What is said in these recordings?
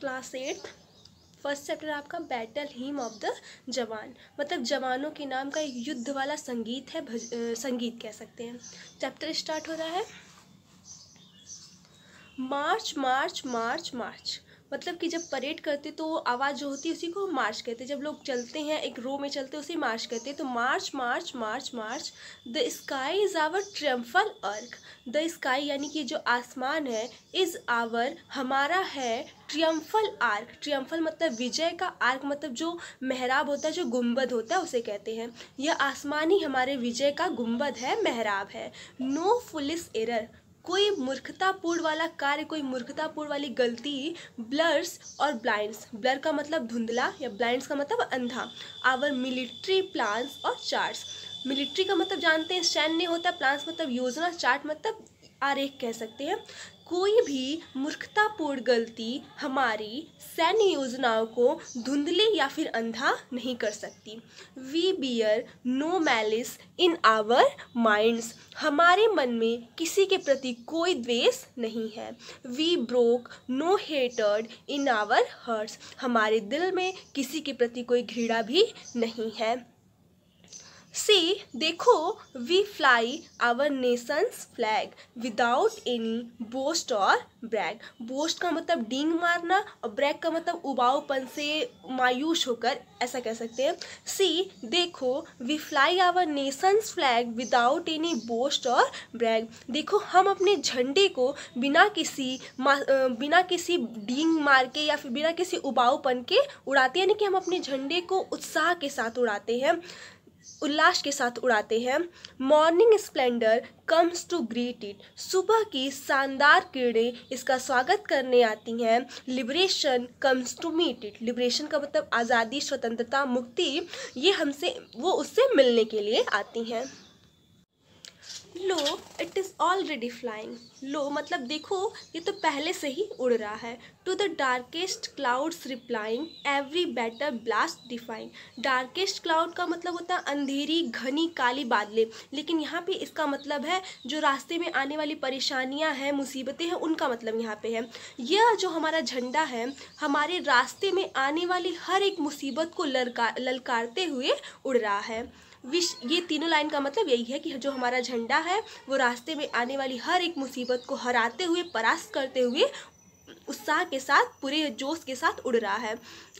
class eighth first chapter आपका battle hymn of the jawan मतलब जवानों के नाम का एक युद्ध वाला संगीत है भज, आ, संगीत कह सकते हैं चैप्टर स्टार्ट हो रहा है मार्च मार्च मार्च मार्च मतलब कि जब परेड करते तो आवाज़ जो होती है उसी को मार्च कहते हैं जब लोग चलते हैं एक रो में चलते हैं उसे मार्च कहते हैं तो march march march march the sky is our triumphal arch the sky यानी कि जो आसमान है इज़ आवर हमारा है ट्रियम्फल आर्क ट्रियम्फल मतलब विजय का आर्क मतलब जो मेहराब होता है जो गुंबद होता है उसे कहते हैं यह आसमान ही हमारे विजय का गुम्बद है मेहराब है नो फुलिस एरर कोई मूर्खतापूर्ण वाला कार्य कोई मूर्खतापूर्ण वाली गलती ब्लर्स और ब्लाइंड्स ब्लर का मतलब धुंधला या ब्लाइंड्स का मतलब अंधा आवर मिलिट्री प्लान्स और चार्ट्स मिलिट्री का मतलब जानते हैं सैन्य होता है प्लान्स मतलब योजना चार्ट मतलब आरेख कह सकते हैं कोई भी मूर्खतापूर्ण गलती हमारी सैन्य योजनाओं को धुंधली या फिर अंधा नहीं कर सकती we bear no malice in our minds हमारे मन में किसी के प्रति कोई द्वेष नहीं है we broke no hatred in our hearts हमारे दिल में किसी के प्रति कोई घृणा भी नहीं है सी देखो we fly our nation's flag without any boast और ब्रैग बोस्ट का मतलब डींग मारना और ब्रैग का मतलब उबाऊपन से मायूस होकर ऐसा कह सकते हैं सी देखो we fly our nation's flag without any boast और ब्रैग देखो हम अपने झंडे को बिना किसी बिना किसी डींग मार के या फिर बिना किसी उबाऊपन के उड़ाते हैं यानी कि हम अपने झंडे को उत्साह के साथ उड़ाते हैं उल्लास के साथ उड़ाते हैं morning splendour comes to greet it सुबह की शानदार किरणें इसका स्वागत करने आती हैं liberation comes to meet it liberation का मतलब आज़ादी स्वतंत्रता मुक्ति ये हमसे वो उससे मिलने के लिए आती हैं lo it is already flying lo मतलब देखो ये तो पहले से ही उड़ रहा है to the darkest clouds replying every better blast defying darkest cloud का मतलब होता है अंधेरी घनी काली बादलें लेकिन यहाँ पे इसका मतलब है जो रास्ते में आने वाली परेशानियाँ हैं मुसीबतें हैं उनका मतलब यहाँ पे है यह जो हमारा झंडा है हमारे रास्ते में आने वाली हर एक मुसीबत को ललका ललकारते हुए उड़ रहा है विश ये तीनों लाइन का मतलब यही है कि जो हमारा झंडा है वो रास्ते में आने वाली हर एक मुसीबत को हराते हुए परास्त करते हुए उत्साह के साथ पूरे जोश के साथ उड़ रहा है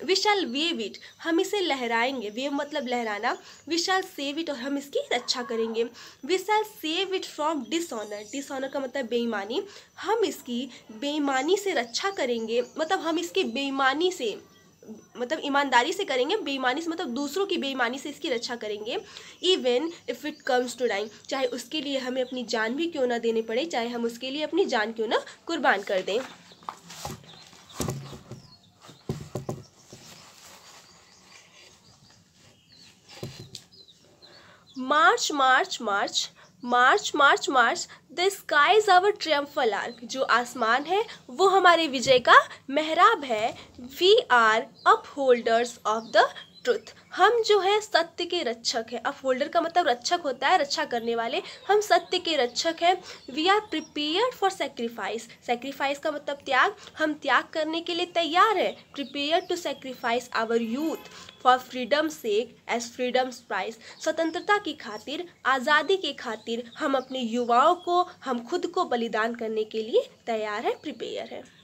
विशाल वेव इट हम इसे लहराएंगे वेव मतलब लहराना विशाल सेव इट और हम इसकी रक्षा करेंगे we shall save it from dishonour dishonour का मतलब बेईमानी हम इसकी बेईमानी से रक्षा करेंगे मतलब हम इसकी बेईमानी से मतलब ईमानदारी से करेंगे बेईमानी से मतलब दूसरों की बेईमानी से इसकी रक्षा करेंगे even if it comes to dying चाहे उसके लिए हमें अपनी जान भी क्यों ना देने पड़े चाहे हम उसके लिए अपनी जान क्यों ना कुर्बान कर दें march march march march march march the sky is our triumphal arch जो आसमान है वो हमारे विजय का मेहराब है we are upholders of the truth हम जो है सत्य के रक्षक हैं अब फोल्डर का मतलब रक्षक होता है रक्षा करने वाले हम सत्य के रक्षक हैं we are prepare for sacrifice sacrifice का मतलब त्याग हम त्याग करने के लिए तैयार हैं prepare to sacrifice our youth for freedom sake as freedom price स्वतंत्रता की खातिर आज़ादी की खातिर हम अपने युवाओं को हम खुद को बलिदान करने के लिए तैयार हैं प्रिपेयर हैं